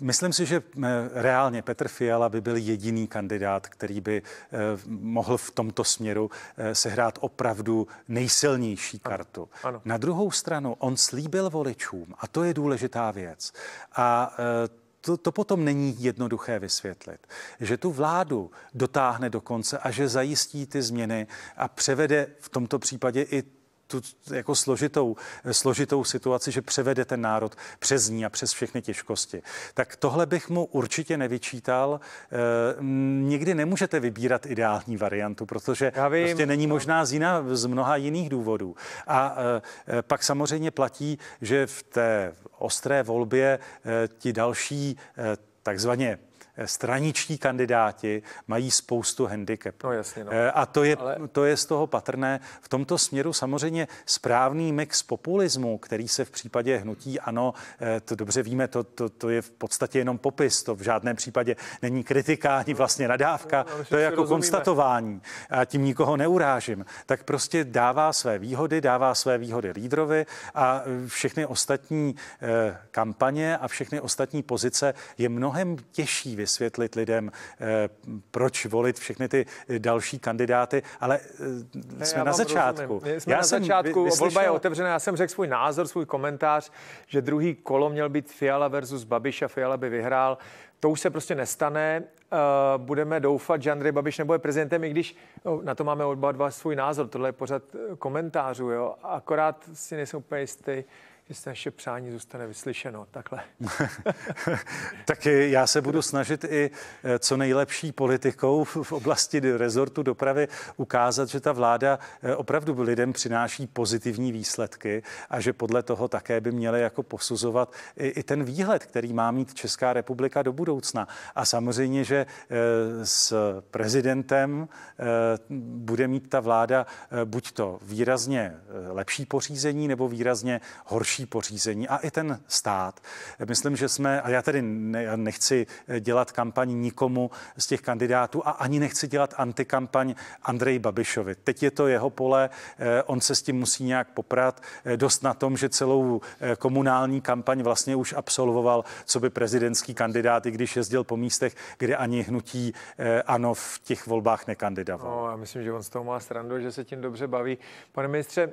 Speaker 2: myslím si, že eh, reálně Petr Fiala by byl jediný kandidát, který by eh, mohl v tomto směru sehrát opravdu nejsilnější kartu. Ano. Ano. Na druhou stranu, on slíbil voličům, a to je důležitá věc. A to, to potom není jednoduché vysvětlit. Že tu vládu dotáhne do konce a že zajistí ty změny a převede v tomto případě i tu jako složitou, složitou situaci, že převede ten národ přes ní a přes všechny těžkosti. Tak tohle bych mu určitě nevyčítal. Eh, nikdy nemůžete vybírat ideální variantu, protože Já vím, prostě není no. možná z, jiná, z mnoha jiných důvodů. A eh, eh, pak samozřejmě platí, že v té ostré volbě ti další takzvaně Eh, straniční kandidáti mají spoustu handicapů. No, jasně, no. Eh, a to je, Ale... to je z toho patrné. V tomto směru samozřejmě správný mix populismu, který se v případě hnutí ano, eh, to dobře víme, to, to, to je v podstatě jenom popis, to v žádném případě není kritika ani vlastně nadávka, no, no, to je jako rozumíme. konstatování a tím nikoho neurážím. Tak prostě dává své výhody, dává své výhody lídrovi a všechny ostatní kampaně a všechny ostatní pozice je mnohem těžší vysvětlit lidem, eh, proč volit všechny ty eh, další kandidáty, ale eh, ne, jsme na začátku. Rozumím. Jsme já na jsem začátku, vyslyšel... volba je otevřená, já jsem řekl
Speaker 1: svůj názor, svůj komentář, že druhý kolo měl být Fiala versus Babiš a Fiala by vyhrál. To už se prostě nestane. Budeme doufat, že Andrej Babiš nebude prezidentem, i když no, na to máme oba dva svůj názor. Tohle je pořád komentářů, jo. Akorát si nejsem úplně jistý, jestli naše přání zůstane vyslyšeno. Takhle.
Speaker 2: tak já se budu snažit i eh, co nejlepší politikou v oblasti rezortu dopravy ukázat, že ta vláda eh, opravdu lidem přináší pozitivní výsledky a že podle toho také by měly jako posuzovat i, i ten výhled, který má mít Česká republika do budoucna. A samozřejmě, že eh, s prezidentem bude mít ta vláda buď to výrazně lepší pořízení nebo výrazně horší lepší pořízení a i ten stát. Myslím, že jsme, a já tedy ne, nechci eh, dělat kampaň nikomu z těch kandidátů a ani nechci dělat antikampaň Andreji Babišovi. Teď je to jeho pole, eh, on se s tím musí nějak poprat. Eh, dost na tom, že celou komunální kampaň vlastně už absolvoval, co by prezidentský kandidát, i když jezdil po místech, kde ani hnutí ano v těch volbách nekandidoval.
Speaker 1: No, já myslím, že on z toho má srandu, že se tím dobře baví. Pane ministře,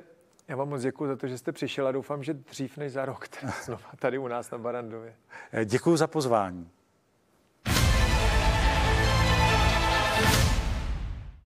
Speaker 1: já vám moc děkuji za to, že jste přišel a doufám, že dřív než za rok znova tady u nás na Barandově.
Speaker 2: Eh, děkuji za pozvání.